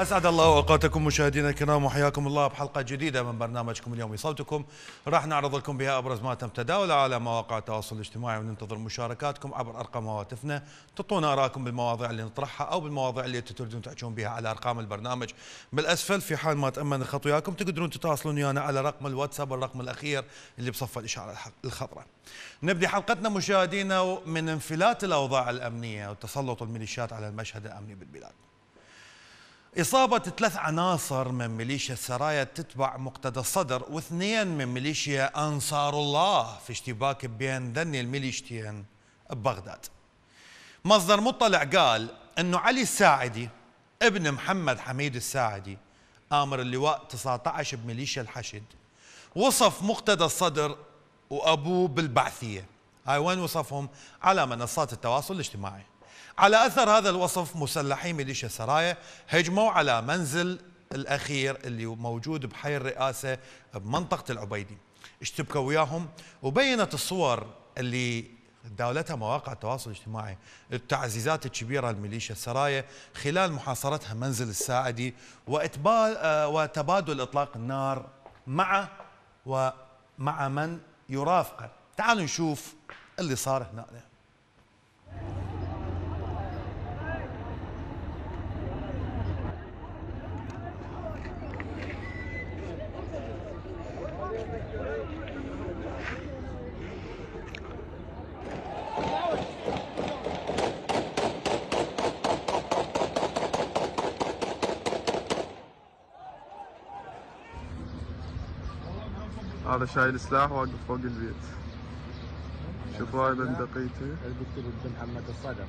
اسعد الله اوقاتكم مشاهدينا الكرام وحياكم الله بحلقه جديده من برنامجكم اليومي صوتكم راح نعرض لكم بها ابرز ما تم تداوله على مواقع التواصل الاجتماعي وننتظر مشاركاتكم عبر ارقام هواتفنا تعطونا ارائكم بالمواضيع اللي نطرحها او بالمواضيع اللي تريدون تحجون بها على ارقام البرنامج بالاسفل في حال ما تامن الخط وياكم تقدرون تتواصلون ويانا على رقم الواتساب الرقم الاخير اللي بصف الاشاره الخضراء نبدي حلقتنا مشاهدينا من انفلات الاوضاع الامنيه وتسلط الميليشيات على المشهد الامني بالبلاد إصابة ثلاث عناصر من ميليشيا السرايا تتبع مقتدى الصدر واثنين من ميليشيا أنصار الله في اشتباك بين ذني الميليشتين ببغداد مصدر مطلع قال أنه علي الساعدي ابن محمد حميد الساعدي آمر اللواء 19 بميليشيا الحشد وصف مقتدى الصدر وأبوه بالبعثية هاي وين وصفهم على منصات التواصل الاجتماعي على أثر هذا الوصف مسلحي ميليشيا سرايا هجموا على منزل الأخير اللي موجود بحي الرئاسة بمنطقة العبيدي اشتبكوا وياهم وبينت الصور اللي داولتها مواقع التواصل الاجتماعي التعزيزات الكبيرة لميليشيا السرايا خلال محاصرتها منزل الساعدي آه، وتبادل إطلاق النار مع ومع من يرافقه تعالوا نشوف اللي صار هنا شايل سلاح واقف فوق البيت شوفوا هاي بندقيته الدكتور ابن محمد الصدر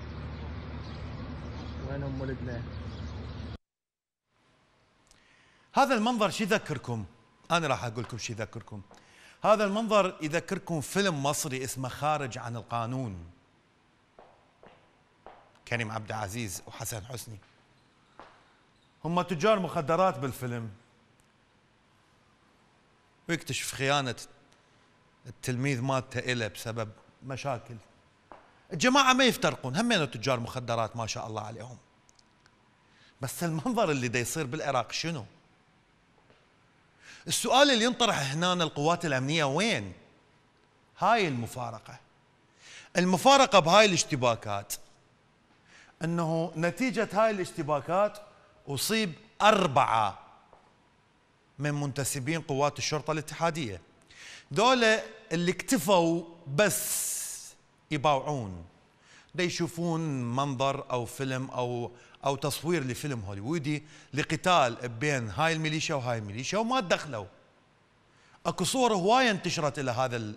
وين ام ولدنا هذا المنظر شو يذكركم؟ انا راح اقول لكم شو يذكركم هذا المنظر يذكركم فيلم مصري اسمه خارج عن القانون كريم عبد العزيز وحسن حسني هم تجار مخدرات بالفيلم ويكتشف خيانه التلميذ مالته إله بسبب مشاكل الجماعة ما يفترقون همين تجار مخدرات ما شاء الله عليهم بس المنظر اللي دا يصير بالعراق شنو السؤال اللي ينطرح هنا القوات الأمنية وين هاي المفارقة المفارقة بهاي الاشتباكات أنه نتيجة هاي الاشتباكات أصيب أربعة من منتسبين قوات الشرطة الاتحادية دولة اللي اكتفوا بس يباوعون دي يشوفون منظر أو فيلم أو أو تصوير لفيلم هوليوودي لقتال بين هاي الميليشيا وهاي الميليشيا وما تدخلوا اكو صور هواية انتشرت إلى هذا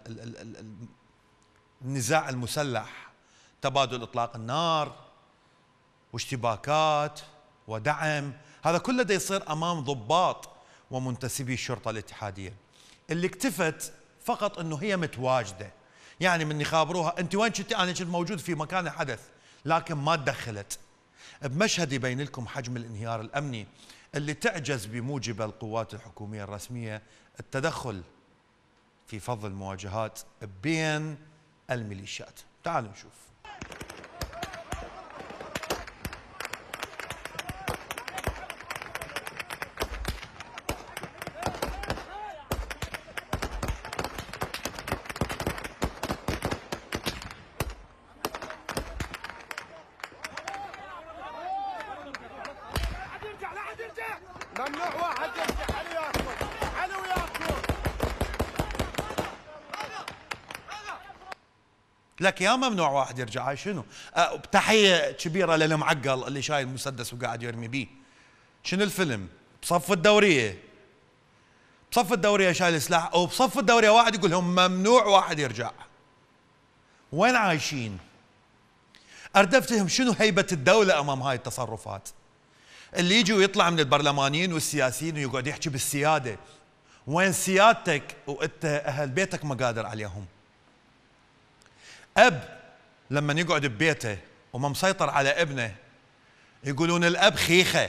النزاع المسلح تبادل إطلاق النار واشتباكات ودعم هذا كله دي يصير أمام ضباط ومنتسبي الشرطة الاتحادية اللي اكتفت فقط أنه هي متواجدة يعني من يخابروها أنت وين كنت أنا كنت موجود في مكان الحدث لكن ما تدخلت بمشهد يبين لكم حجم الانهيار الأمني اللي تعجز بموجب القوات الحكومية الرسمية التدخل في فض المواجهات بين الميليشيات تعالوا نشوف ممنوع واحد لك يا ممنوع واحد يرجع هاي شنو؟ أه تحيه كبيره للمعقل اللي شايل مسدس وقاعد يرمي بيه. شنو الفيلم؟ بصف الدوريه بصف الدوريه شايل سلاح او بصف الدوريه واحد يقول لهم ممنوع واحد يرجع. وين عايشين؟ اردفتهم شنو هيبه الدوله امام هاي التصرفات؟ اللي يجي ويطلع من البرلمانيين والسياسيين ويقعد يحكي بالسياده وين سيادتك وانت اهل بيتك ما قادر عليهم اب لما يقعد ببيته وما مسيطر على ابنه يقولون الاب خيخه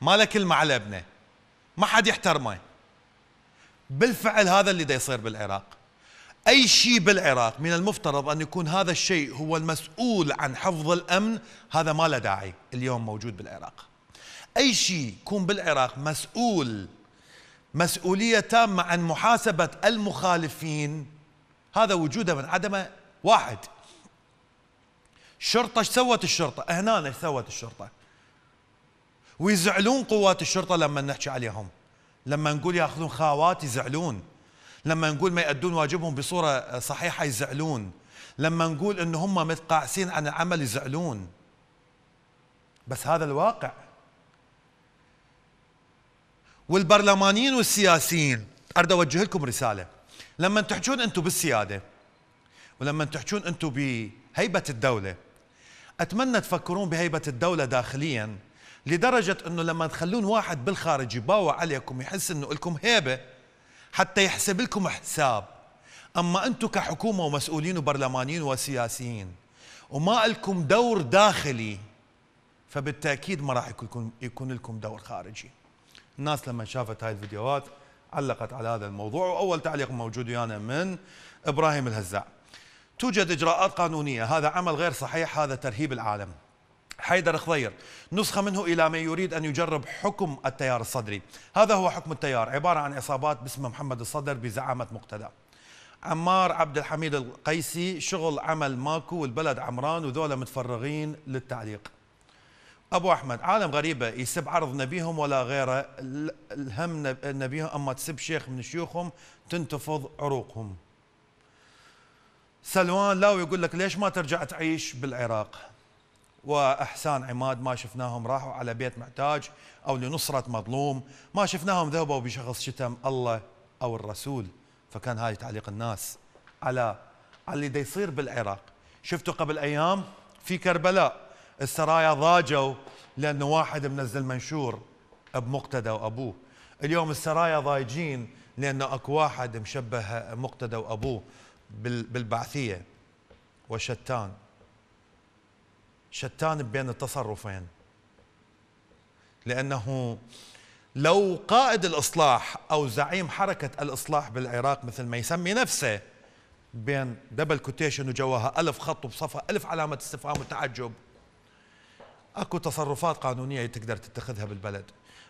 ما له كلمه على ابنه ما حد يحترمه بالفعل هذا اللي دا يصير بالعراق أي شيء بالعراق من المفترض أن يكون هذا الشيء هو المسؤول عن حفظ الأمن هذا ما له داعي اليوم موجود بالعراق أي شيء يكون بالعراق مسؤول مسؤولية تامة عن محاسبة المخالفين هذا وجوده من عدمه واحد الشرطة ايش سوت الشرطة؟ هنا ايش سوت الشرطة؟ ويزعلون قوات الشرطة لما نحكي عليهم لما نقول ياخذون خاوات يزعلون لما نقول ما يأدون واجبهم بصورة صحيحة يزعلون لما نقول ان هم متقاعسين عن العمل يزعلون بس هذا الواقع والبرلمانيين والسياسيين اريد اوجه لكم رساله لما تحجون انتم بالسياده ولما تحجون انتم بهيبه الدوله اتمنى تفكرون بهيبه الدوله داخليا لدرجه انه لما تخلون واحد بالخارج يباوع عليكم يحس انه لكم هيبه حتى يحسب لكم حساب أما أنتم كحكومة ومسؤولين وبرلمانيين وسياسيين وما لكم دور داخلي فبالتأكيد ما راح يكون, يكون لكم دور خارجي الناس لما شافت هاي الفيديوهات علقت على هذا الموضوع وأول تعليق موجود ويانا من إبراهيم الهزاع توجد إجراءات قانونية هذا عمل غير صحيح هذا ترهيب العالم حيدر خضير نسخة منه إلى من يريد أن يجرب حكم التيار الصدري هذا هو حكم التيار عبارة عن إصابات باسم محمد الصدر بزعامة مقتدى عمار عبد الحميد القيسي شغل عمل ماكو والبلد عمران وذولا متفرغين للتعليق ابو احمد عالم غريبه يسب عرض نبيهم ولا غيره الهم نبيهم اما تسب شيخ من شيوخهم تنتفض عروقهم سلوان لاوي يقول لك ليش ما ترجع تعيش بالعراق واحسان عماد ما شفناهم راحوا على بيت محتاج او لنصره مظلوم، ما شفناهم ذهبوا بشخص شتم الله او الرسول، فكان هاي تعليق الناس على على اللي دا يصير بالعراق، شفتوا قبل ايام في كربلاء السرايا ضاجوا لانه واحد منزل منشور بمقتدى وابوه، اليوم السرايا ضايجين لانه اكو واحد مشبه مقتدى وابوه بالبعثيه وشتان شتان بين التصرفين لأنه لو قائد الإصلاح أو زعيم حركة الإصلاح بالعراق مثل ما يسمي نفسه بين دبل كوتيشن وجواها ألف خط وبصفة ألف علامة استفهام وتعجب أكو تصرفات قانونية تقدر تتخذها بالبلد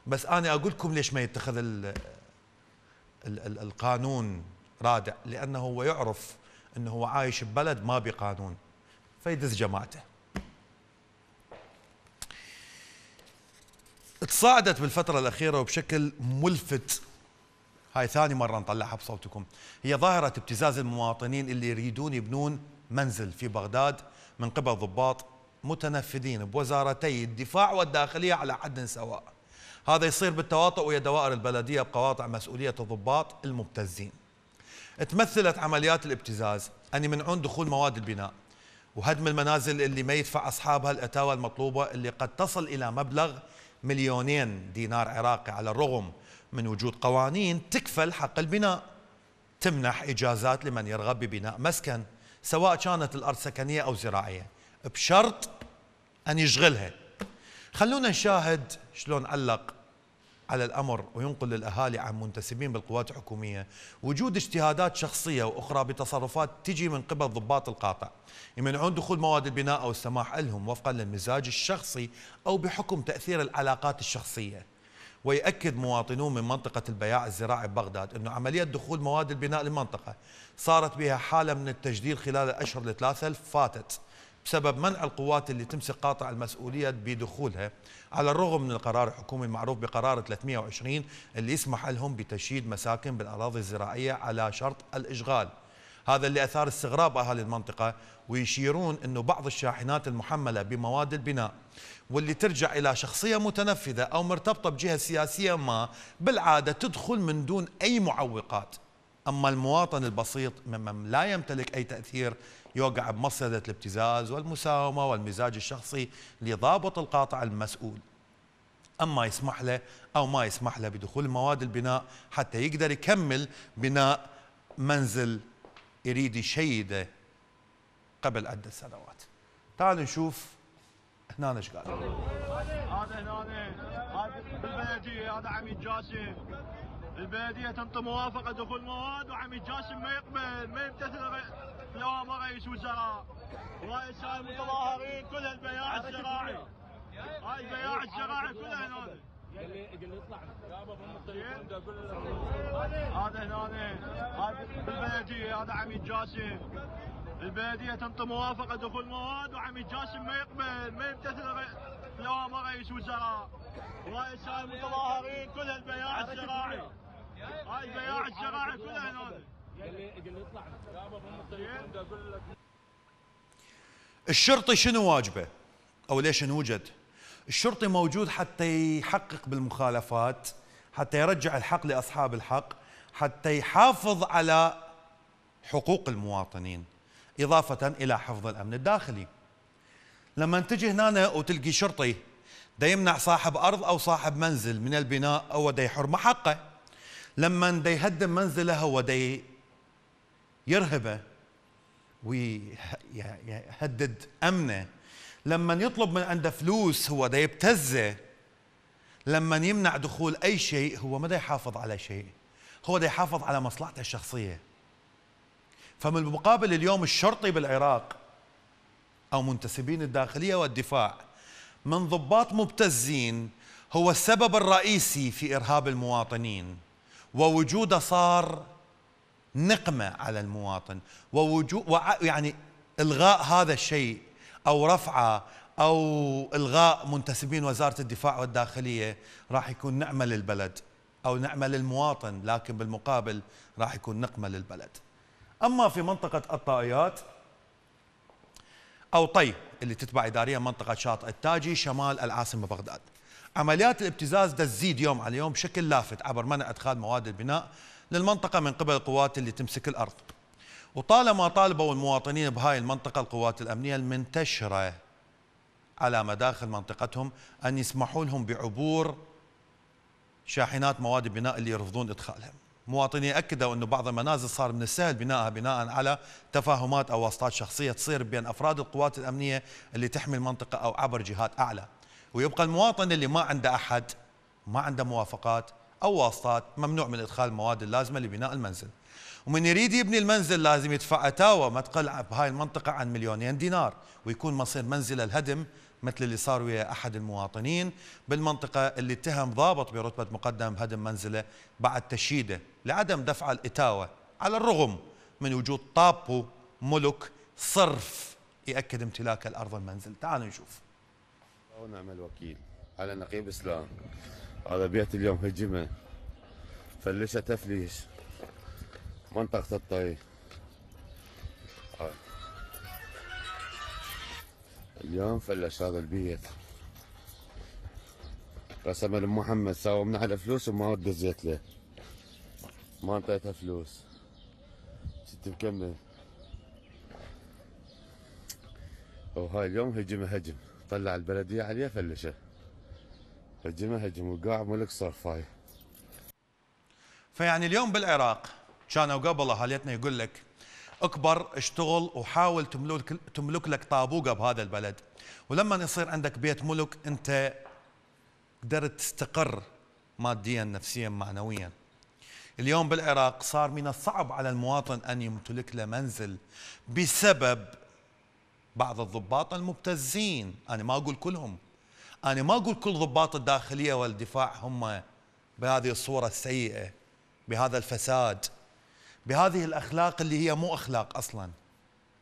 بس أنا أقول لكم ليش ما يتخذ الـ الـ الـ القانون رادع لأنه هو يعرف أنه هو عايش ببلد ما بقانون فيدز جماعته تصاعدت بالفترة الأخيرة وبشكل ملفت هاي ثاني مرة نطلعها بصوتكم هي ظاهرة ابتزاز المواطنين اللي يريدون يبنون منزل في بغداد من قبل ضباط متنفذين بوزارتي الدفاع والداخلية على حد سواء هذا يصير بالتواطؤ ويا دوائر البلدية بقواطع مسؤولية الضباط المبتزين تمثلت عمليات الابتزاز أن يمنعون دخول مواد البناء وهدم المنازل اللي ما يدفع أصحابها الأتاوة المطلوبة اللي قد تصل إلى مبلغ مليونين دينار عراقي على الرغم من وجود قوانين تكفل حق البناء تمنح إجازات لمن يرغب ببناء مسكن سواء كانت الأرض سكنية أو زراعية بشرط أن يشغلها خلونا نشاهد شلون علق على الأمر وينقل للأهالي عن منتسبين بالقوات الحكومية وجود اجتهادات شخصية وأخرى بتصرفات تجي من قبل ضباط القاطع يمنعون دخول مواد البناء أو السماح لهم وفقا للمزاج الشخصي أو بحكم تأثير العلاقات الشخصية ويأكد مواطنون من منطقة البياع الزراعي ببغداد أن عملية دخول مواد البناء للمنطقة صارت بها حالة من التجديل خلال الأشهر الثلاثة فاتت بسبب منع القوات اللي تمسك قاطع المسؤولية بدخولها على الرغم من القرار الحكومي المعروف بقرار 320 اللي يسمح لهم بتشييد مساكن بالأراضي الزراعية على شرط الإشغال هذا اللي أثار استغراب أهالي المنطقة ويشيرون أنه بعض الشاحنات المحملة بمواد البناء واللي ترجع إلى شخصية متنفذة أو مرتبطة بجهة سياسية ما بالعادة تدخل من دون أي معوقات أما المواطن البسيط ممن لا يمتلك أي تأثير يوقع بمصيدة الابتزاز والمساومة والمزاج الشخصي لضابط القاطع المسؤول أما يسمح له أو ما يسمح له بدخول مواد البناء حتى يقدر يكمل بناء منزل يريد يشيده قبل عدة سنوات تعالوا نشوف هنا ايش قال هذا هنا هذا البلدية هذا عميد جاسم البلديه تنطي موافقه دخول مواد وعميد جاسم ما يقبل ما يمتثل لو ما غيش وزراء ويشاء المتظاهرين كل البياع الزراعي هاي البياع الزراعي كلها هنا قال لي قال لي هذا هنا هذا بالبلديه هذا عميد جاسم البلديه تنطي موافقه دخول مواد وعميد جاسم ما يقبل ما يمتثل الاوامر رئيس وزراء رئيس المتظاهرين كل البياع الزراعي هاي البياع الزراعي كلها هنا الشرطي شنو واجبه؟ او ليش نوجد الشرطي موجود حتى يحقق بالمخالفات، حتى يرجع الحق لاصحاب الحق، حتى يحافظ على حقوق المواطنين، اضافه الى حفظ الامن الداخلي. لما تجي هنا وتلقي شرطي دا يمنع صاحب ارض او صاحب منزل من البناء او دا يحرم حقه لما دا يهدم منزله هو دا يرهبه ويهدد امنه لما يطلب من عنده فلوس هو ده يبتزه لما يمنع دخول اي شيء هو ما ده يحافظ على شيء هو ده يحافظ على مصلحته الشخصيه فمن المقابل اليوم الشرطي بالعراق او منتسبين الداخليه والدفاع من ضباط مبتزين هو السبب الرئيسي في ارهاب المواطنين ووجوده صار نقمة على المواطن ووجو يعني إلغاء هذا الشيء أو رفعه أو إلغاء منتسبين وزارة الدفاع والداخلية راح يكون نعمة للبلد أو نعمة للمواطن لكن بالمقابل راح يكون نقمة للبلد أما في منطقة الطائيات أو طي اللي تتبع إداريا منطقة شاطئ التاجي شمال العاصمة بغداد عمليات الابتزاز تزيد يوم على يوم بشكل لافت عبر منع ادخال مواد البناء للمنطقة من قبل القوات اللي تمسك الأرض وطالما طالبوا المواطنين بهاي المنطقة القوات الأمنية المنتشرة على مداخل منطقتهم أن يسمحوا لهم بعبور شاحنات مواد البناء اللي يرفضون إدخالها مواطنين أكدوا أنه بعض المنازل صار من السهل بناءها بناء على تفاهمات أو واسطات شخصية تصير بين أفراد القوات الأمنية اللي تحمي المنطقة أو عبر جهات أعلى ويبقى المواطن اللي ما عنده أحد ما عنده موافقات أو واسطات ممنوع من إدخال المواد اللازمة لبناء المنزل ومن يريد يبني المنزل لازم يدفع أتاوى ما تقل بهاي المنطقة عن مليونين دينار ويكون مصير منزل الهدم مثل اللي صار ويا أحد المواطنين بالمنطقة اللي اتهم ضابط برتبة مقدم هدم منزله بعد تشييده لعدم دفع الإتاوة على الرغم من وجود طابو ملك صرف يأكد امتلاك الأرض المنزل تعالوا نشوف ونعم الوكيل على نقيب إسلام هذا بيت اليوم هجمه فلشة تفليش منطقة آه. الطي اليوم فلش هذا البيت رسم محمد ساوى من على فلوس وما دزيت له ما انطيتها فلوس ست مكمل وهاي اليوم هجمه هجم طلع البلدية عليه فلشه هجمه هجم وقاع ملك صار فاي فيعني اليوم بالعراق كانوا قبل اهاليتنا يقول لك اكبر اشتغل وحاول تملك تملك لك طابوقه بهذا البلد ولما يصير عندك بيت ملك انت قدرت تستقر ماديا نفسيا معنويا اليوم بالعراق صار من الصعب على المواطن ان يمتلك له منزل بسبب بعض الضباط المبتزين انا ما اقول كلهم أنا ما أقول كل ضباط الداخلية والدفاع هم بهذه الصورة السيئة بهذا الفساد بهذه الأخلاق اللي هي مو أخلاق أصلا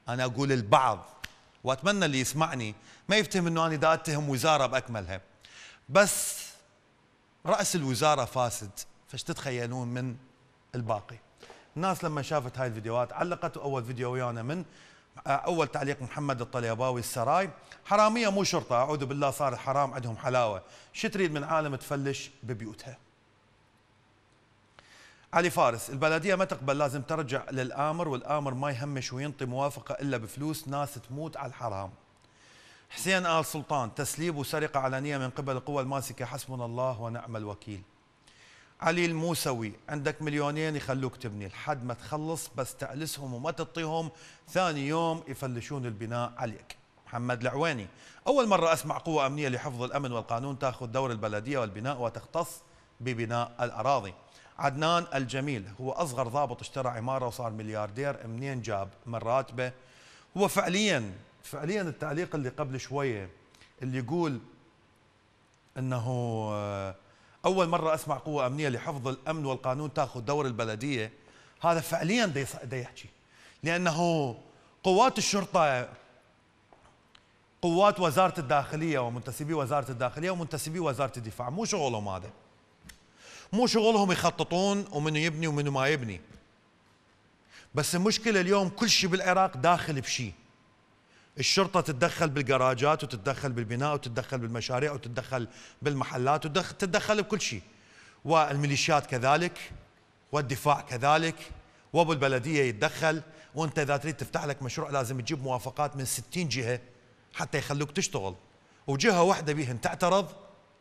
أنا أقول البعض وأتمنى اللي يسمعني ما يفتهم أنه أنا دا أتهم وزارة بأكملها بس رأس الوزارة فاسد فش تتخيلون من الباقي الناس لما شافت هاي الفيديوهات علقت أول فيديو ويانا من اول تعليق محمد الطليباوي السراي حراميه مو شرطه اعوذ بالله صار الحرام عندهم حلاوه شو تريد من عالم تفلش ببيوتها علي فارس البلديه ما تقبل لازم ترجع للامر والامر ما يهمش وينطي موافقه الا بفلوس ناس تموت على الحرام حسين ال سلطان تسليب وسرقه علنيه من قبل القوى الماسكه حسبنا الله ونعم الوكيل علي الموسوي عندك مليونين يخلوك تبني لحد ما تخلص بس تألسهم وما تعطيهم ثاني يوم يفلشون البناء عليك محمد العواني أول مرة أسمع قوة أمنية لحفظ الأمن والقانون تأخذ دور البلدية والبناء وتختص ببناء الأراضي عدنان الجميل هو أصغر ضابط اشترى عمارة وصار ملياردير منين جاب من راتبه هو فعليا فعليا التعليق اللي قبل شوية اللي يقول أنه آه، اول مره اسمع قوه امنيه لحفظ الامن والقانون تاخذ دور البلديه هذا فعليا دا يحكي لانه قوات الشرطه قوات وزاره الداخليه ومنتسبي وزاره الداخليه ومنتسبي وزاره الدفاع مو شغلهم هذا مو شغلهم يخططون ومنو يبني ومنو ما يبني بس المشكله اليوم كل شيء بالعراق داخل بشيء الشرطة تتدخل بالجراجات وتتدخل بالبناء وتتدخل بالمشاريع وتتدخل بالمحلات وتتدخل بكل شيء والميليشيات كذلك والدفاع كذلك وابو البلدية يتدخل وانت اذا تريد تفتح لك مشروع لازم تجيب موافقات من 60 جهة حتى يخلوك تشتغل وجهة واحدة بيهن تعترض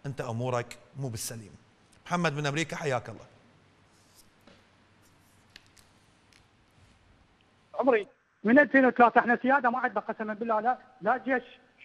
انت امورك مو بالسليم محمد من امريكا حياك الله عمري من 2003 احنا سياده ما عندنا قسما بالله لا لا جيش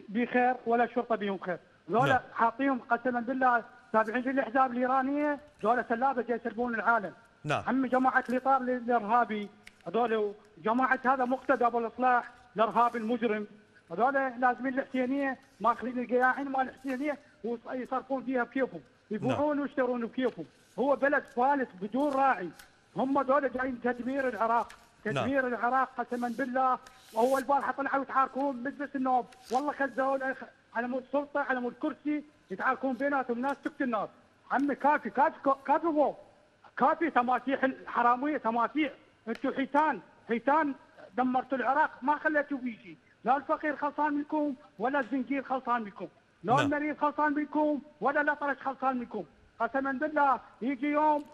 بخير ولا شرطه بهم خير ذولا نعم. حاطيهم قسما بالله تابعين للاحزاب الايرانيه ذولا سلابه جاي يسلبون العالم نعم هم جماعه الاطار الارهابي هذول جماعه هذا مقتدى ابو الاصلاح الارهابي المجرم هذول لازمين الحسينيه ماخذين القياعين مال الحسينيه ويصرفون فيها بكيفهم يبيعون نعم. ويشترون بكيفهم هو بلد فالس بدون راعي هم هذول جايين تدمير العراق تدمير نعم. العراق قسما بالله وهو البارحه طلعوا يتعاركون مجلس النوب والله خزون على مود سلطه على مود كرسي يتعاركون بيناتهم ناس تقتل الناس عمي كافي كافي كافي فوق كافي تماسيح الحراميه تماسيح انتم حيتان حيتان دمرتوا العراق ما خليتوا في شيء لا الفقير خلصان منكم ولا الزنجير خلصان منكم لا نعم. المريض خلصان منكم ولا الاطرش خلصان منكم قسما بالله يجي يوم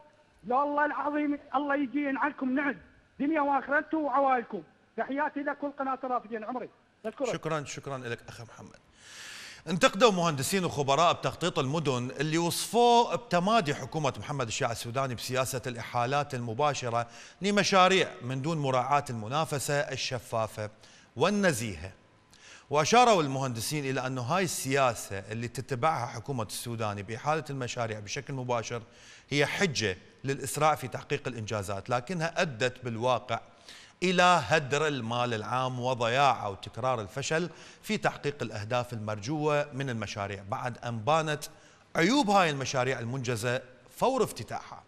يا الله العظيم الله يجي ينعلكم نعد دنيا واخرتكم وعوائلكم تحياتي لك قناه الرافدين عمري أشكرك. شكرا, شكرا لك اخ محمد انتقدوا مهندسين وخبراء بتخطيط المدن اللي وصفوه بتمادي حكومة محمد الشاع السوداني بسياسة الإحالات المباشرة لمشاريع من دون مراعاة المنافسة الشفافة والنزيهة وأشاروا المهندسين إلى أن هاي السياسة اللي تتبعها حكومة السوداني بإحالة المشاريع بشكل مباشر هي حجة للإسراع في تحقيق الإنجازات لكنها أدت بالواقع إلى هدر المال العام وضياع أو تكرار الفشل في تحقيق الأهداف المرجوة من المشاريع بعد أن بانت عيوب هاي المشاريع المنجزة فور افتتاحها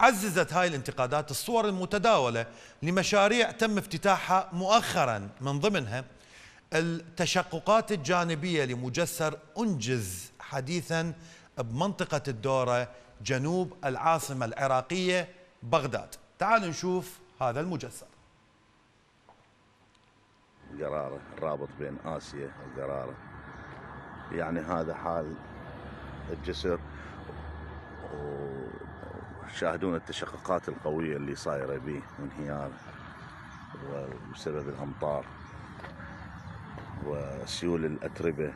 عززت هاي الانتقادات الصور المتداولة لمشاريع تم افتتاحها مؤخرا من ضمنها التشققات الجانبية لمجسر أنجز حديثا بمنطقة الدورة جنوب العاصمة العراقية بغداد تعالوا نشوف هذا المجسد قراره الرابط بين آسيا قراره يعني هذا حال الجسر وشاهدون التشققات القوية اللي صايرة به وانهيار وبسبب الأمطار وسيول الأتربة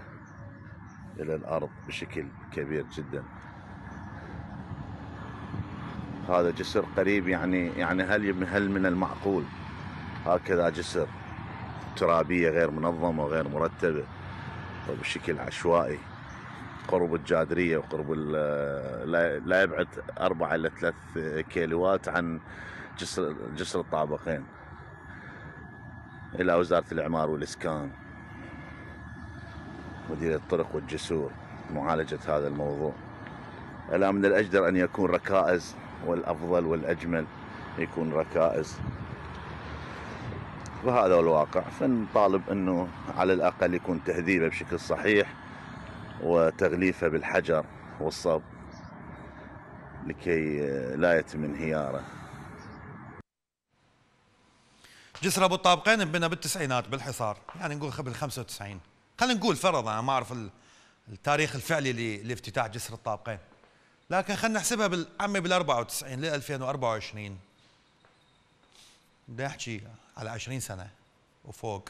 إلى الأرض بشكل كبير جداً هذا جسر قريب يعني يعني هل هل من المعقول هكذا جسر ترابيه غير منظمه وغير مرتبه وبشكل عشوائي قرب الجادريه وقرب لا يبعد أربعة الى ثلاث كيلوات عن جسر جسر الطابقين الى وزاره الاعمار والاسكان مدير الطرق والجسور معالجه هذا الموضوع الا من الاجدر ان يكون ركائز والأفضل والأجمل يكون ركائز وهذا الواقع فنطالب أنه على الأقل يكون تهذيبه بشكل صحيح وتغليفه بالحجر والصب لكي لا يتم انهياره جسر ابو الطابقين انبنى بالتسعينات بالحصار يعني نقول قبل 95 خلينا نقول فرضا انا ما اعرف التاريخ الفعلي لافتتاح جسر الطابقين لكن خلينا نحسبها بالعمي بال 94 ل 2024 بدي احكي على 20 سنه وفوق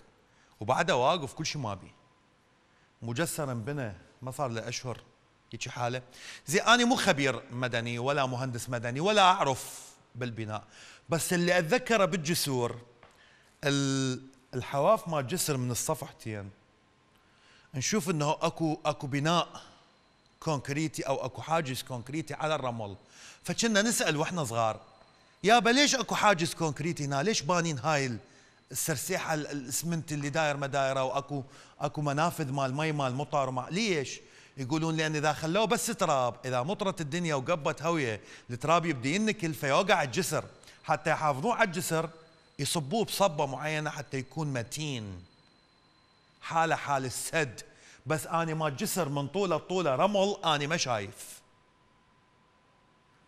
وبعدها واقف كل شيء ما بي مجسر انبنى ما صار له اشهر هيك حاله زي انا مو خبير مدني ولا مهندس مدني ولا اعرف بالبناء بس اللي اتذكره بالجسور الحواف مال جسر من الصفحتين نشوف انه اكو اكو بناء كونكريتي او اكو حاجز كونكريتي على الرمل فكنا نسال واحنا صغار يابا ليش اكو حاجز كونكريتي هنا ليش بانين هاي السرسيحه الاسمنت اللي داير ما دايره واكو اكو منافذ مال مي مال مطر ما ليش يقولون لان اذا خلوه بس تراب اذا مطرت الدنيا وقبت هويه التراب يبدي ينكل فيوقع الجسر حتى يحافظون على الجسر يصبوه بصبه معينه حتى يكون متين حاله حال السد بس أنا ما جسر من طولة طولة رمل أنا ما شايف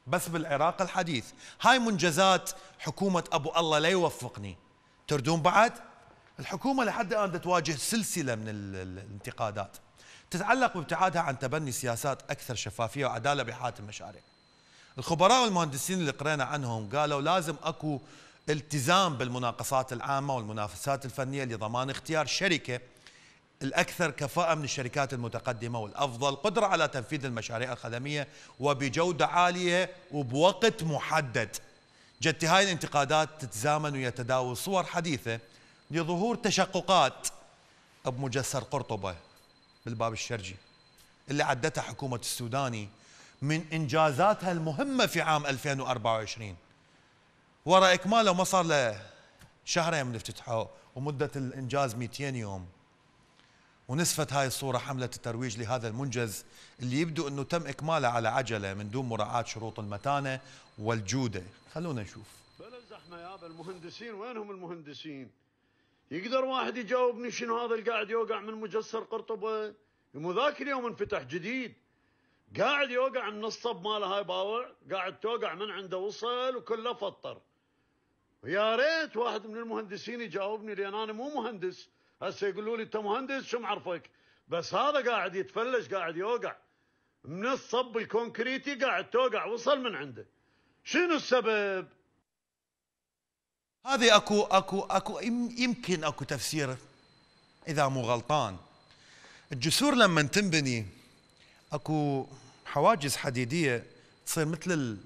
بس بالعراق الحديث هاي منجزات حكومة أبو الله لا يوفقني تردون بعد الحكومة لحد الآن تواجه سلسلة من الانتقادات تتعلق بابتعادها عن تبني سياسات أكثر شفافية وعدالة بحات المشاريع الخبراء والمهندسين اللي قرينا عنهم قالوا لازم أكو التزام بالمناقصات العامة والمنافسات الفنية لضمان اختيار شركة الأكثر كفاءة من الشركات المتقدمة والأفضل قدرة على تنفيذ المشاريع الخدمية وبجودة عالية وبوقت محدد جت هاي الانتقادات تتزامن ويتداول صور حديثة لظهور تشققات بمجسر قرطبة بالباب الشرجي اللي عدتها حكومة السوداني من إنجازاتها المهمة في عام 2024 وراء إكماله ما صار له شهرين من افتتاحه ومدة الإنجاز 200 يوم ونسفت هاي الصورة حملة الترويج لهذا المنجز اللي يبدو أنه تم إكماله على عجلة من دون مراعاة شروط المتانة والجودة خلونا نشوف بلا زحمة يابا المهندسين وينهم المهندسين يقدر واحد يجاوبني شنو هذا اللي قاعد يوقع من مجسر قرطبة مو ذاك اليوم انفتح جديد قاعد يوقع من الصب ماله هاي باوع قاعد توقع من عنده وصل وكله فطر ويا ريت واحد من المهندسين يجاوبني لان انا مو مهندس هسه يقولوا لي انت مهندس شو معرفك بس هذا قاعد يتفلش قاعد يوقع من الصب الكونكريتي قاعد توقع وصل من عنده شنو السبب هذه اكو اكو اكو يمكن اكو تفسير اذا مو غلطان الجسور لما تنبني اكو حواجز حديديه تصير مثل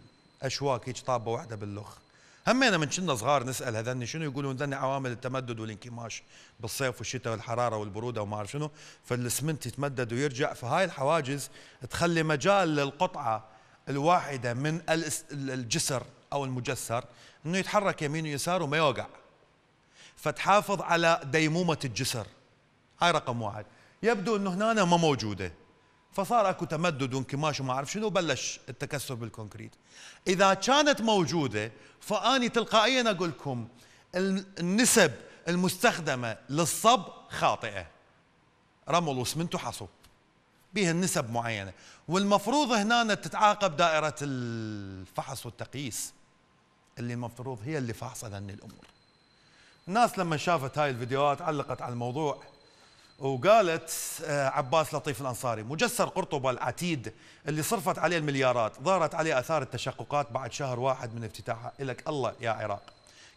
الاشواك هيك طابه واحده باللخ همينا من كنا صغار نسال هذني شنو يقولون ذني عوامل التمدد والانكماش بالصيف والشتاء والحراره والبروده وما اعرف شنو فالاسمنت يتمدد ويرجع فهاي الحواجز تخلي مجال للقطعه الواحده من الجسر او المجسر انه يتحرك يمين ويسار وما يوقع فتحافظ على ديمومه الجسر هاي رقم واحد يبدو انه هنا ما موجوده فصار اكو تمدد وانكماش وما اعرف شنو بلش التكسر بالكونكريت اذا كانت موجوده فاني تلقائيا اقول لكم النسب المستخدمه للصب خاطئه رمل وسمنت وحصو بها النسب معينه والمفروض هنا تتعاقب دائره الفحص والتقييس اللي المفروض هي اللي فاحصه ذن الامور الناس لما شافت هاي الفيديوهات علقت على الموضوع وقالت آه، عباس لطيف الأنصاري مجسر قرطبة العتيد اللي صرفت عليه المليارات ظهرت عليه أثار التشققات بعد شهر واحد من افتتاحها إلك الله يا عراق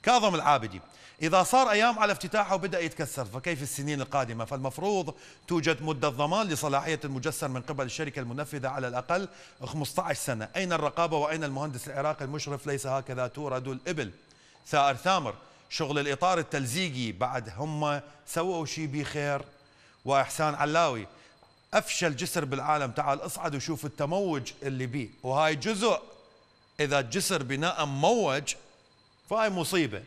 كاظم العابدي إذا صار أيام على افتتاحه وبدأ يتكسر فكيف السنين القادمة فالمفروض توجد مدة ضمان لصلاحية المجسر من قبل الشركة المنفذة على الأقل 15 سنة أين الرقابة وأين المهندس العراقي المشرف ليس هكذا تورد الإبل ثائر ثامر شغل الإطار التلزيقي بعد هم سووا شيء بخير واحسان علاوي افشل جسر بالعالم تعال اصعد وشوف التموج اللي بيه وهاي جزء اذا الجسر بناء موج فهاي مصيبه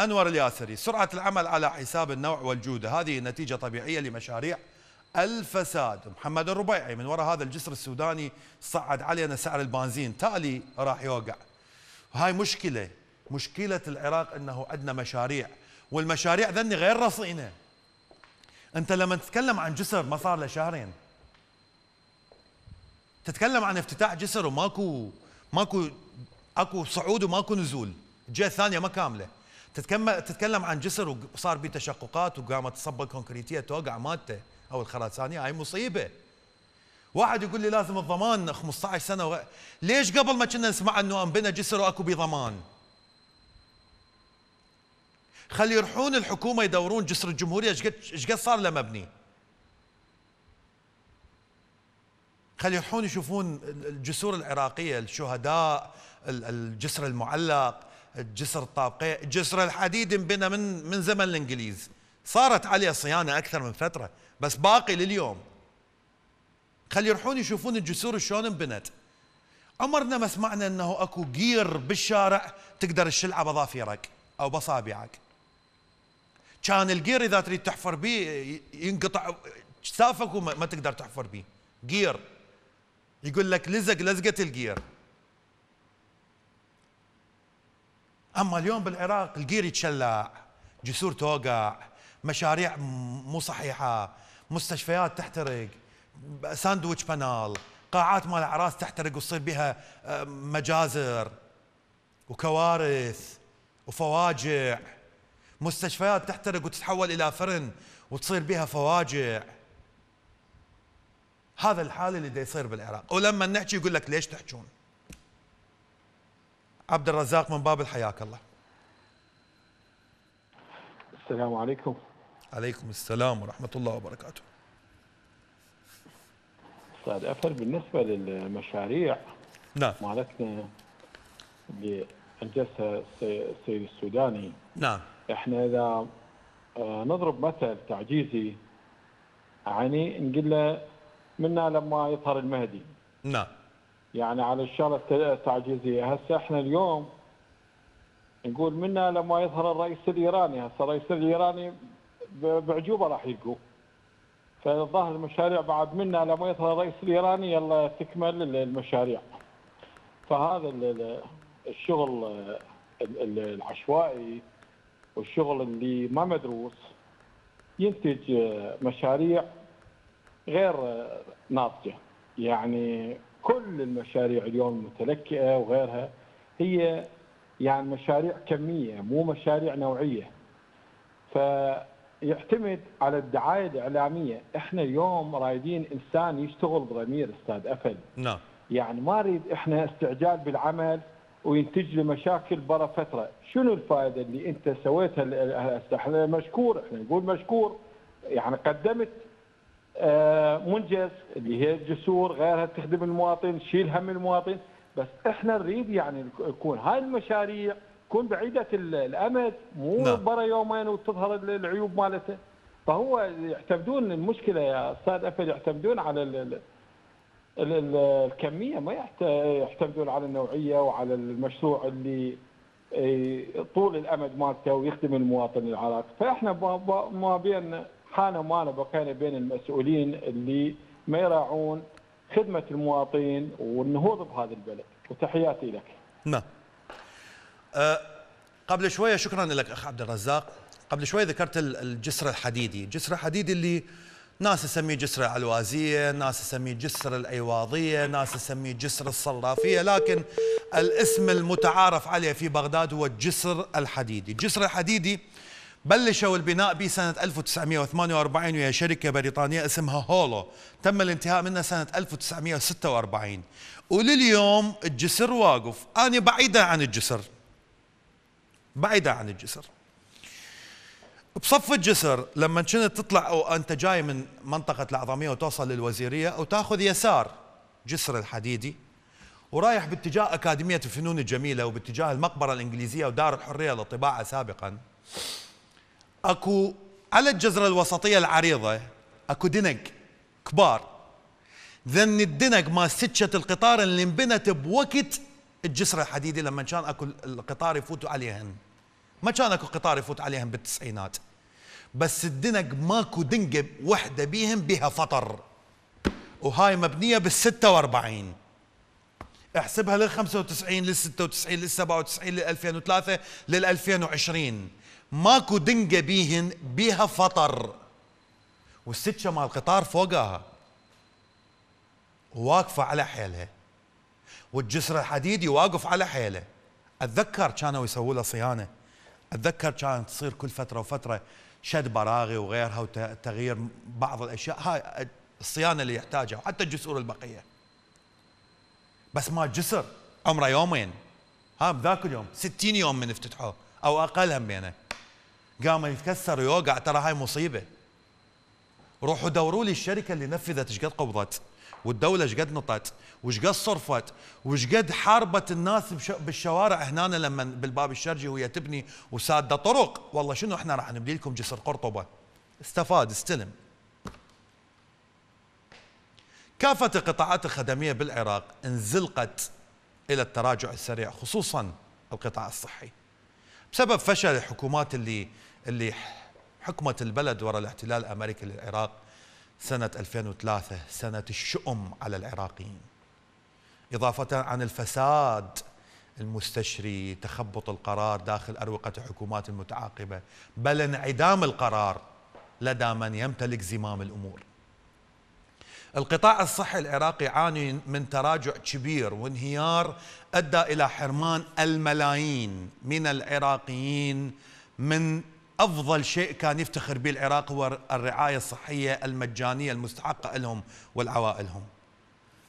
انور الياسري سرعه العمل على حساب النوع والجوده هذه نتيجه طبيعيه لمشاريع الفساد محمد الربيعي من وراء هذا الجسر السوداني صعد علينا سعر البنزين تالي راح يوقع هاي مشكله مشكله العراق انه عندنا مشاريع والمشاريع ذني غير رصينه انت لما تتكلم عن جسر ما صار لشهرين تتكلم عن افتتاح جسر وماكو ماكو اكو صعود وماكو نزول الجهه الثانيه ما كامله تتكلم عن جسر وصار به تشققات وقامت الصبه الكونكريتيه توقع مالته او الخرسانيه هاي مصيبه واحد يقول لي لازم الضمان 15 سنه و... ليش قبل ما كنا نسمع انه انبنى جسر واكو بضمان خلي يروحون الحكومه يدورون جسر الجمهوريه ايش قد صار له مبني خلي يروحون يشوفون الجسور العراقيه الشهداء الجسر المعلق الجسر الطابقيه جسر الحديد انبنى من من زمن الانجليز صارت عليه صيانه اكثر من فتره بس باقي لليوم خلي يروحون يشوفون الجسور شلون انبنت عمرنا ما سمعنا انه اكو جير بالشارع تقدر تشلعه بظافيرك او بصابعك كان الجير اذا تريد تحفر بيه ينقطع سافك وما تقدر تحفر بيه جير يقول لك لزق لزقه الجير اما اليوم بالعراق الجير يتشلع جسور توقع مشاريع مو صحيحه مستشفيات تحترق ساندويتش بانال قاعات مال اعراس تحترق وتصير بها آه، مجازر وكوارث وفواجع مستشفيات تحترق وتتحول إلى فرن وتصير بها فواجع هذا الحال اللي دي يصير بالعراق ولما نحكي يقول لك ليش تحجون عبد الرزاق من باب حياك الله السلام عليكم عليكم السلام ورحمة الله وبركاته أستاذ أفر بالنسبة للمشاريع نعم مالتنا اللي أنجزها السيد السوداني نعم احنا اذا آه، نضرب مثل تعجيزي يعني نقول له منا لما يظهر المهدي نعم يعني على الشغله التعجيزيه هسه احنا اليوم نقول منا لما يظهر الرئيس الايراني هسه الرئيس الايراني بعجوبه راح يلقوا فظهر المشاريع بعد منا لما يظهر الرئيس الايراني يلا تكمل المشاريع فهذا الشغل آه، العشوائي والشغل اللي ما مدروس ينتج آه، مشاريع غير آه، ناضجه يعني كل المشاريع اليوم المتلكئه وغيرها هي يعني مشاريع كميه مو مشاريع نوعيه فيعتمد على الدعايه الاعلاميه احنا اليوم رايدين انسان يشتغل بضمير استاذ افل نعم يعني ما نريد احنا استعجال بالعمل وينتج لي مشاكل برا فتره، شنو الفائده اللي انت سويتها احنا مشكور احنا نقول مشكور يعني قدمت آه، منجز اللي هي الجسور غيرها تخدم المواطن، تشيل هم المواطن، بس احنا نريد يعني يكون هاي المشاريع تكون بعيده الامد مو نعم. برا يومين وتظهر العيوب مالته فهو يعتمدون المشكله يا استاذ افل يعتمدون على الكميه ما يعتمدون على النوعيه وعلى المشروع اللي طول الامد مالته ويخدم المواطن العراقي، فاحنا ما بين حانا مانا بقينا بين المسؤولين اللي ما يراعون خدمه المواطنين والنهوض بهذا البلد، وتحياتي لك. نعم. أه قبل شويه شكرا لك اخ عبد الرزاق، قبل شويه ذكرت الجسر الحديدي، الجسر الحديدي اللي ناس يسميه جسر العلوازية ناس يسميه جسر الأيواضية ناس يسميه جسر الصرافية لكن الاسم المتعارف عليه في بغداد هو الجسر الحديدي الجسر الحديدي بلشوا البناء به سنة 1948 ويا شركة بريطانية اسمها هولو تم الانتهاء منها سنة 1946 ولليوم الجسر واقف أنا بعيدة عن الجسر بعيدة عن الجسر بصف الجسر لما كنت تطلع او انت جاي من منطقه العظميه وتوصل للوزيريه او تاخذ يسار جسر الحديدي ورايح باتجاه اكاديميه الفنون الجميله وباتجاه المقبره الانجليزيه ودار الحريه للطباعه سابقا اكو على الجزر الوسطيه العريضه اكو دنق كبار ذن الدنق ما سكه القطار اللي انبنت بوقت الجسر الحديدي لما كان اكو القطار يفوتوا عليهن ما كان اكو قطار يفوت عليهم بالتسعينات بس الدنق ماكو دنقة وحدة بيهم بها فطر وهاي مبنية بالستة واربعين احسبها لل 95 لل 96 لل 97 لل 2003 لل 2020 ماكو دنقة بيهن بيها فطر والستشة مال القطار فوقها واقفه على حيلها والجسر الحديدي واقف على حيله اتذكر كانوا يسووا له صيانه اتذكر كانت تصير كل فتره وفتره شد براغي وغيرها وتغيير بعض الاشياء هاي الصيانه اللي يحتاجها وحتى الجسور البقيه بس ما جسر عمره يومين ها بذاك اليوم 60 يوم من افتتحوه او اقل همينه قام يتكسر ويوقع ترى هاي مصيبه روحوا دوروا لي الشركه اللي نفذت ايش قد قبضت والدوله شقد نطت وشقد صرفت وشقد حاربت الناس بالشوارع هنا لما بالباب الشرجي وهي تبني وساده طرق والله شنو احنا راح نبني لكم جسر قرطبه استفاد استلم كافة القطاعات الخدمية بالعراق انزلقت إلى التراجع السريع خصوصا القطاع الصحي بسبب فشل الحكومات اللي اللي حكمت البلد وراء الاحتلال الأمريكي للعراق سنة 2003 سنة الشؤم على العراقيين إضافة عن الفساد المستشري تخبط القرار داخل أروقة الحكومات المتعاقبة بل انعدام القرار لدى من يمتلك زمام الأمور القطاع الصحي العراقي عاني من تراجع كبير وانهيار أدى إلى حرمان الملايين من العراقيين من أفضل شيء كان يفتخر به العراق هو الرعاية الصحية المجانية المستحقة لهم والعوائلهم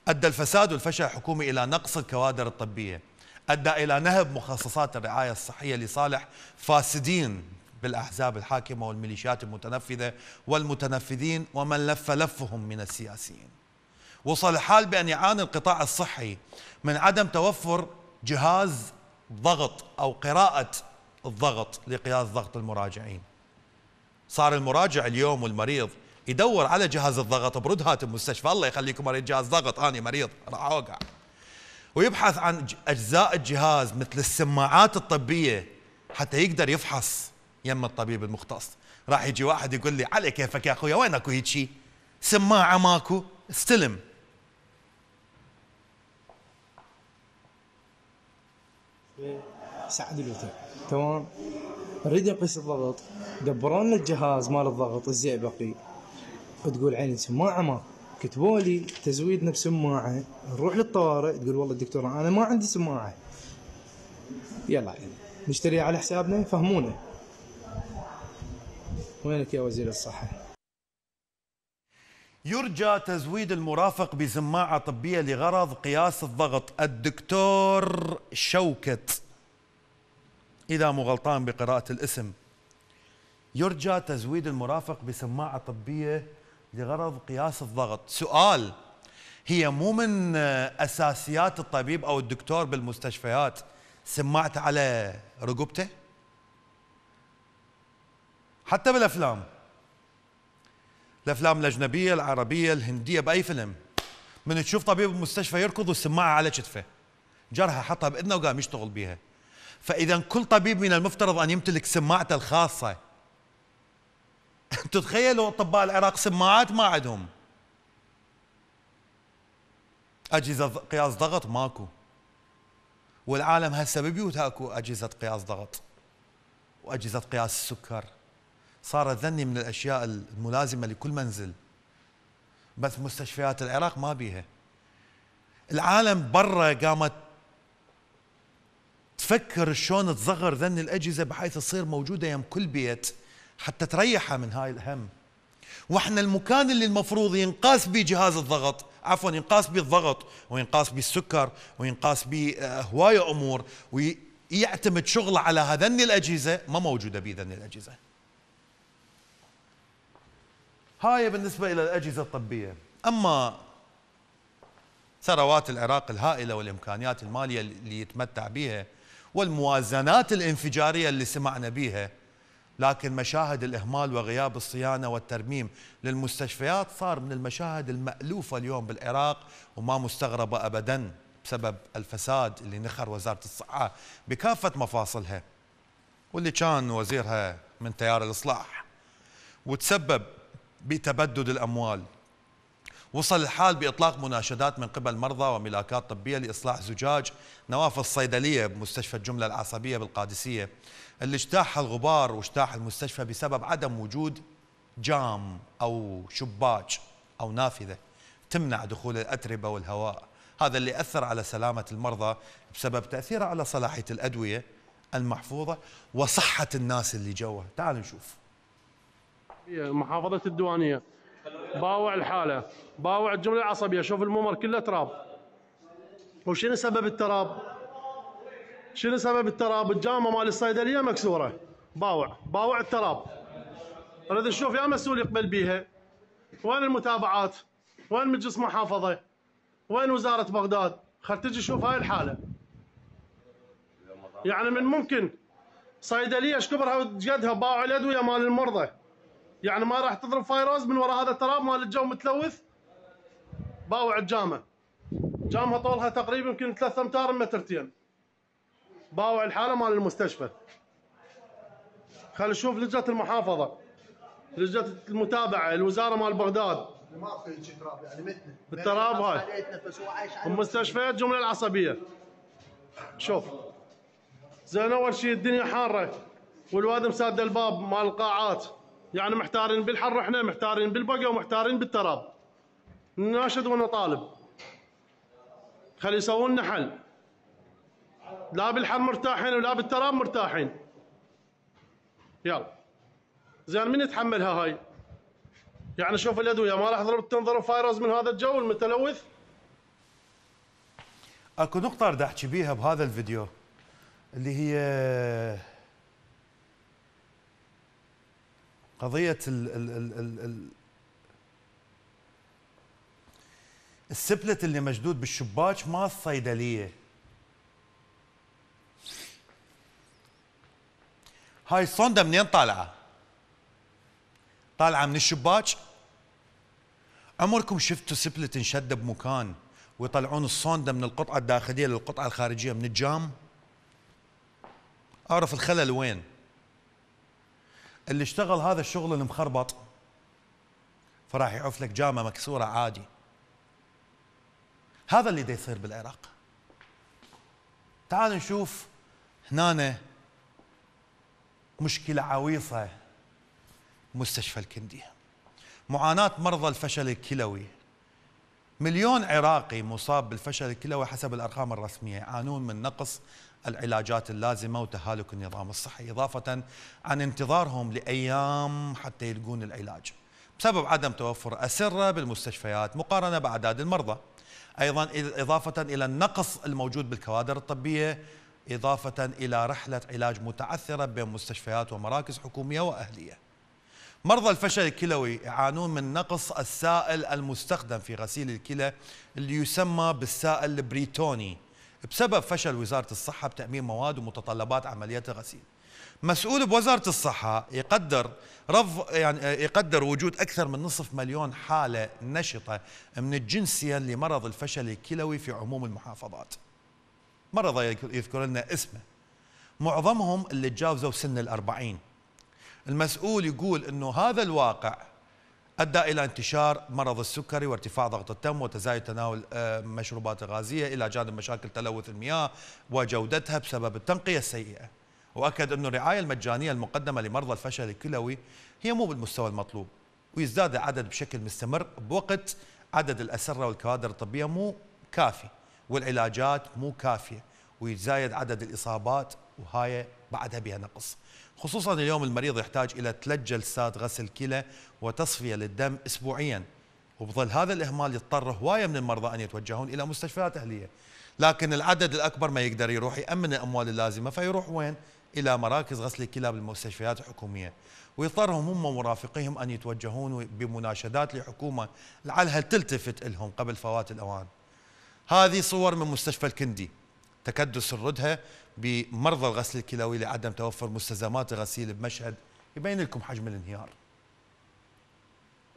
أدى الفساد والفشل الحكومي إلى نقص الكوادر الطبية أدى إلى نهب مخصصات الرعاية الصحية لصالح فاسدين بالأحزاب الحاكمة والميليشيات المتنفذة والمتنفذين ومن لف لفهم من السياسيين وصل الحال بأن يعاني القطاع الصحي من عدم توفر جهاز ضغط أو قراءة الضغط لقياس ضغط المراجعين صار المراجع اليوم والمريض يدور على جهاز الضغط برد هاتم المستشفى الله يخليكم مريض جهاز ضغط أنا مريض راح أوقع ويبحث عن أجزاء الجهاز مثل السماعات الطبية حتى يقدر يفحص يم الطبيب المختص راح يجي واحد يقول لي على كيفك يا أخويا وين أكو هيك شيء سماعة ماكو استلم سعد الوتر تمام نريد نقيس الضغط دبروا لنا الجهاز مال الضغط الزئبقي تقول عيني سماعه ما كتبوا لي تزويدنا بسماعه نروح للطوارئ تقول والله الدكتور انا ما عندي سماعه يلا عيني نشتري على حسابنا فهمونا وينك يا وزير الصحه يرجى تزويد المرافق بسماعه طبيه لغرض قياس الضغط الدكتور شوكت إذا مو غلطان بقراءة الاسم يرجى تزويد المرافق بسماعة طبية لغرض قياس الضغط سؤال هي مو من أساسيات الطبيب أو الدكتور بالمستشفيات سماعته على رقبته حتى بالأفلام الأفلام الأجنبية العربية الهندية بأي فيلم من تشوف طبيب المستشفى يركض والسماعة على كتفه جرها حطها بإذنه وقام يشتغل بيها فإذا كل طبيب من المفترض أن يمتلك سماعته الخاصة تتخيلوا أطباء العراق سماعات ما عندهم أجهزة قياس ضغط ماكو والعالم هسه ببيوت اكو اجهزه قياس ضغط واجهزه قياس السكر صارت ذني من الاشياء الملازمه لكل منزل بس مستشفيات العراق ما بيها العالم برا قامت تفكر شلون تصغر ذن الأجهزة بحيث تصير موجودة يم كل بيت حتى تريحها من هاي الهم واحنا المكان اللي المفروض ينقاس به جهاز الضغط عفوا ينقاس به الضغط وينقاس به السكر وينقاس به آه، هواية أمور ويعتمد شغله على هذن الأجهزة ما موجودة به ذن الأجهزة هاي بالنسبة إلى الأجهزة الطبية أما ثروات العراق الهائلة والإمكانيات المالية اللي يتمتع بها والموازنات الانفجارية اللي سمعنا بيها لكن مشاهد الإهمال وغياب الصيانة والترميم للمستشفيات صار من المشاهد المألوفة اليوم بالعراق وما مستغربة أبدا بسبب الفساد اللي نخر وزارة الصحة بكافة مفاصلها واللي كان وزيرها من تيار الإصلاح وتسبب بتبدد الأموال وصل الحال بإطلاق مناشدات من قبل مرضى وملاكات طبية لإصلاح زجاج نوافذ صيدلية بمستشفى الجملة العصبية بالقادسية اللي اجتاحها الغبار واجتاح المستشفى بسبب عدم وجود جام أو شباك أو نافذة تمنع دخول الأتربة والهواء هذا اللي أثر على سلامة المرضى بسبب تأثيره على صلاحية الأدوية المحفوظة وصحة الناس اللي جوا تعالوا نشوف محافظة الديوانية باوع الحاله باوع الجمله العصبيه شوف الممر كله تراب وشنو سبب التراب شنو سبب التراب الجامه مال الصيدليه مكسوره باوع باوع التراب اريد اشوف يا مسؤول يقبل بيها وين المتابعات وين مجلس محافظه وين وزاره بغداد خل تجي شوف هاي الحاله يعني من ممكن صيدليه شكبرها وجدها باوع الادويه مال المرضى يعني ما راح تضرب فايروز من وراء هذا التراب مال الجو متلوث باوع الجامه جامها طولها تقريبا يمكن 3 امتار مترتين باوع الحاله مال المستشفى خلينا نشوف لجنه المحافظه لجنه المتابعه الوزاره مال بغداد ما في تراب يعني متنا بالتراب هاي مستشفيات جمله العصبيه شوف زين اول شيء الدنيا حاره والواد مساد الباب مال القاعات يعني محتارين بالحر احنا محتارين بالبقى ومحتارين بالتراب ناشد ونطالب خلي يسوون لنا حل لا بالحر مرتاحين ولا بالتراب مرتاحين يلا زين من يتحملها هاي يعني شوف الادويه ما راح تضرب تنظر فايروز من هذا الجو المتلوث اكو نقطه بدي احكي بيها بهذا الفيديو اللي هي قضية ال ال ال ال ال السبلت اللي مشدود بالشباك مال الصيدلية هاي الصندة منين طالعة؟ طالعة من الشباك عمركم شفتوا سبلت انشد بمكان ويطلعون الصندة من القطعة الداخلية للقطعة الخارجية من الجام؟ أعرف الخلل وين؟ اللي اشتغل هذا الشغل المخربط فراح يعوف لك جامه مكسوره عادي هذا اللي دي يصير بالعراق تعال نشوف هنا مشكلة عويصة مستشفى الكندي معاناة مرضى الفشل الكلوي مليون عراقي مصاب بالفشل الكلوي حسب الأرقام الرسمية يعانون من نقص العلاجات اللازمة وتهالك النظام الصحي إضافة عن انتظارهم لأيام حتى يلقون العلاج بسبب عدم توفر أسرة بالمستشفيات مقارنة بأعداد المرضى أيضا إضافة إلى النقص الموجود بالكوادر الطبية إضافة إلى رحلة علاج متعثرة بين مستشفيات ومراكز حكومية وأهلية مرضى الفشل الكلوي يعانون من نقص السائل المستخدم في غسيل الكلى اللي يسمى بالسائل البريتوني بسبب فشل وزارة الصحة بتأمين مواد ومتطلبات عمليات الغسيل مسؤول بوزارة الصحة يقدر رف يعني يقدر وجود أكثر من نصف مليون حالة نشطة من الجنسية لمرض الفشل الكلوي في عموم المحافظات مرض يذكر لنا اسمه معظمهم اللي تجاوزوا سن الأربعين المسؤول يقول أنه هذا الواقع أدى إلى انتشار مرض السكري وارتفاع ضغط الدم وتزايد تناول آه، مشروبات غازية إلى جانب مشاكل تلوث المياه وجودتها بسبب التنقية السيئة وأكد أن الرعاية المجانية المقدمة لمرضى الفشل الكلوي هي مو بالمستوى المطلوب ويزداد العدد بشكل مستمر بوقت عدد الأسرة والكوادر الطبية مو كافي والعلاجات مو كافية ويتزايد عدد الإصابات وهاي بعدها بها نقص خصوصا اليوم المريض يحتاج إلى ثلاث جلسات غسل كلى وتصفية للدم أسبوعيا وبظل هذا الإهمال يضطر هواية من المرضى أن يتوجهون إلى مستشفيات أهلية لكن العدد الأكبر ما يقدر يروح يأمن الأموال اللازمة فيروح وين؟ إلى مراكز غسل الكلى بالمستشفيات الحكومية ويضطرهم هم ومرافقيهم أن يتوجهون بمناشدات لحكومة لعلها تلتفت لهم قبل فوات الأوان هذه صور من مستشفى الكندي تكدس الردهة بمرضى الغسل الكلوي لعدم توفر مستلزمات الغسيل بمشهد يبين لكم حجم الانهيار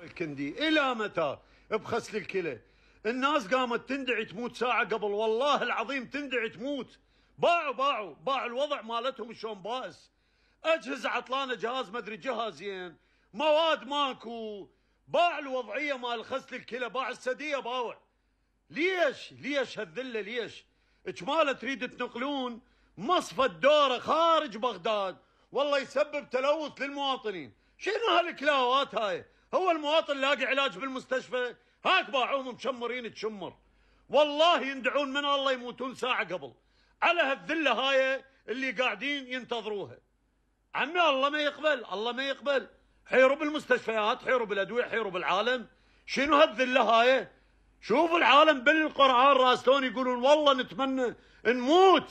الكندي الى متى بغسل الكلى الناس قامت تندعي تموت ساعه قبل والله العظيم تندعي تموت باعوا باعوا باعوا الوضع مالتهم شلون بائس اجهزه عطلانه جهاز مدري جهازين مواد ماكو باع الوضعيه مال غسل الكلى باع السدية باوع ليش ليش هالذله ليش جماله تريد تنقلون مصفى الدوره خارج بغداد والله يسبب تلوث للمواطنين شنو هالكلاوات هاي هو المواطن لاقي علاج بالمستشفى هاك باعوهم مشمرين تشمر والله يندعون من الله يموتون ساعه قبل على هالذله هاي اللي قاعدين ينتظروها عمي الله ما يقبل الله ما يقبل حيروا بالمستشفيات حيروا بالادويه حيروا بالعالم شنو هالذله هاي شوفوا العالم بالقرآن راسلون يقولون والله نتمنى نموت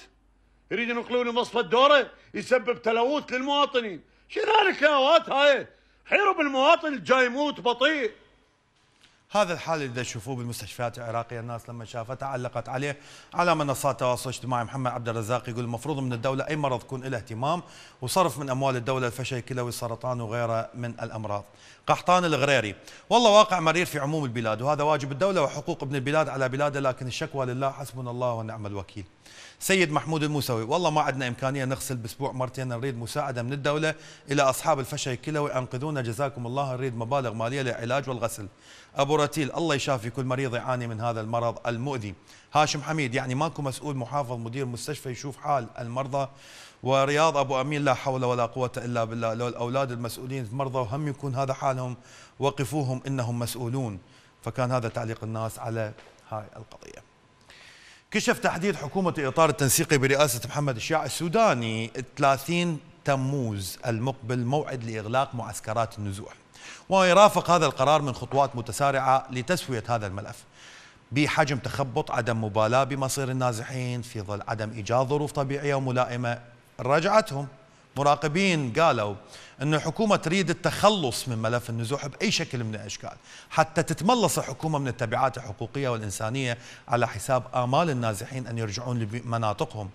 يريد ينقلون مصفى الدورة يسبب تلوث للمواطنين شنو هالكلاوات هاي حيروا بالمواطن الجاي يموت بطيء هذا الحال اللي تشوفوه بالمستشفيات العراقيه الناس لما شافته علقت عليه على منصات التواصل الاجتماعي محمد عبد الرزاق يقول المفروض من الدوله اي مرض يكون له اهتمام وصرف من اموال الدوله الفشل الكلوي السرطان وغيره من الامراض. قحطان الغريري والله واقع مرير في عموم البلاد وهذا واجب الدوله وحقوق ابن البلاد على بلاده لكن الشكوى لله حسبنا الله ونعم الوكيل. سيد محمود الموسوي والله ما عندنا إمكانية نغسل بأسبوع مرتين نريد مساعدة من الدولة إلى أصحاب الفشل الكلوي أنقذونا جزاكم الله نريد مبالغ مالية للعلاج والغسل أبو رتيل الله يشافي كل مريض يعاني من هذا المرض المؤذي هاشم حميد يعني ماكو مسؤول محافظ مدير مستشفى يشوف حال المرضى ورياض ابو امين لا حول ولا قوه الا بالله لو الاولاد المسؤولين مرضى وهم يكون هذا حالهم وقفوهم انهم مسؤولون فكان هذا تعليق الناس على هاي القضيه كشف تحديد حكومة إطار التنسيقي برئاسة محمد الشيع السوداني 30 تموز المقبل موعد لإغلاق معسكرات النزوح ويرافق هذا القرار من خطوات متسارعة لتسوية هذا الملف بحجم تخبط عدم مبالاة بمصير النازحين في ظل عدم إيجاد ظروف طبيعية وملائمة رجعتهم مراقبين قالوا أن الحكومة تريد التخلص من ملف النزوح بأي شكل من الأشكال حتى تتملص الحكومة من التبعات الحقوقية والإنسانية على حساب آمال النازحين أن يرجعون لمناطقهم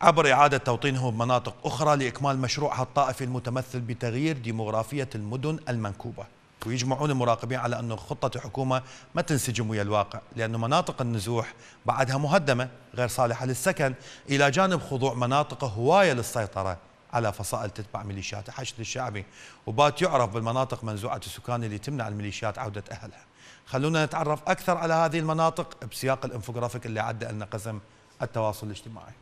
عبر إعادة توطينهم بمناطق أخرى لإكمال مشروعها الطائفي المتمثل بتغيير ديموغرافية المدن المنكوبة ويجمعون المراقبين على أن خطة الحكومة ما تنسجم ويا الواقع لأن مناطق النزوح بعدها مهدمة غير صالحة للسكن إلى جانب خضوع مناطق هواية للسيطرة على فصائل تتبع ميليشيات الحشد الشعبي وبات يعرف بالمناطق منزوعة السكان اللي تمنع الميليشيات عودة أهلها خلونا نتعرف أكثر على هذه المناطق بسياق الانفوغرافيك اللي عدى لنا قسم التواصل الاجتماعي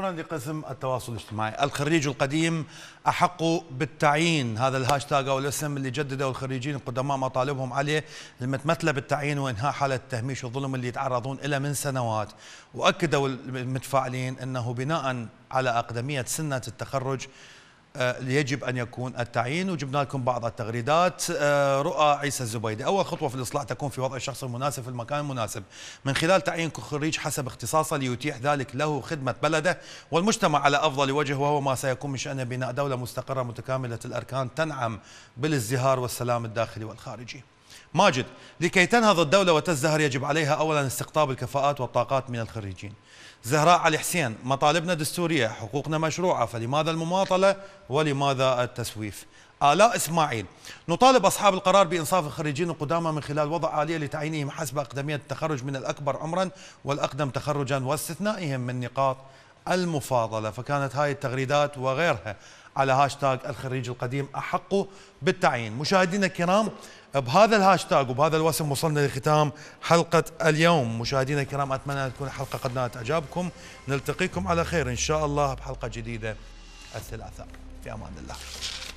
شكرا لقسم التواصل الاجتماعي الخريج القديم أحق بالتعيين هذا الهاشتاغ أو الاسم اللي جدده الخريجين القدماء مطالبهم عليه المتمثلة بالتعيين وإنهاء حالة التهميش والظلم اللي يتعرضون إلى من سنوات وأكدوا المتفاعلين أنه بناء على أقدمية سنة التخرج آه، يجب أن يكون التعيين وجبنا لكم بعض التغريدات آه، رؤى عيسى الزبيدي أول خطوة في الإصلاح تكون في وضع الشخص المناسب في المكان المناسب من خلال تعيين خريج حسب اختصاصه ليتيح ذلك له خدمة بلده والمجتمع على أفضل وجه وهو ما سيكون من شأنه بناء دولة مستقرة متكاملة الأركان تنعم بالازدهار والسلام الداخلي والخارجي ماجد لكي تنهض الدولة وتزدهر يجب عليها أولا استقطاب الكفاءات والطاقات من الخريجين زهراء علي حسين مطالبنا دستورية حقوقنا مشروعة فلماذا المماطلة ولماذا التسويف آلاء إسماعيل نطالب أصحاب القرار بإنصاف الخريجين القدامى من خلال وضع آلية لتعيينهم حسب أقدمية التخرج من الأكبر عمرا والأقدم تخرجا واستثنائهم من نقاط المفاضلة فكانت هاي التغريدات وغيرها على هاشتاغ الخريج القديم أحق بالتعيين مشاهدينا الكرام بهذا الهاشتاغ وبهذا الوسم وصلنا لختام حلقة اليوم مشاهدينا الكرام أتمنى أن تكون حلقة قد نالت أعجابكم نلتقيكم على خير إن شاء الله بحلقة جديدة الثلاثاء في أمان الله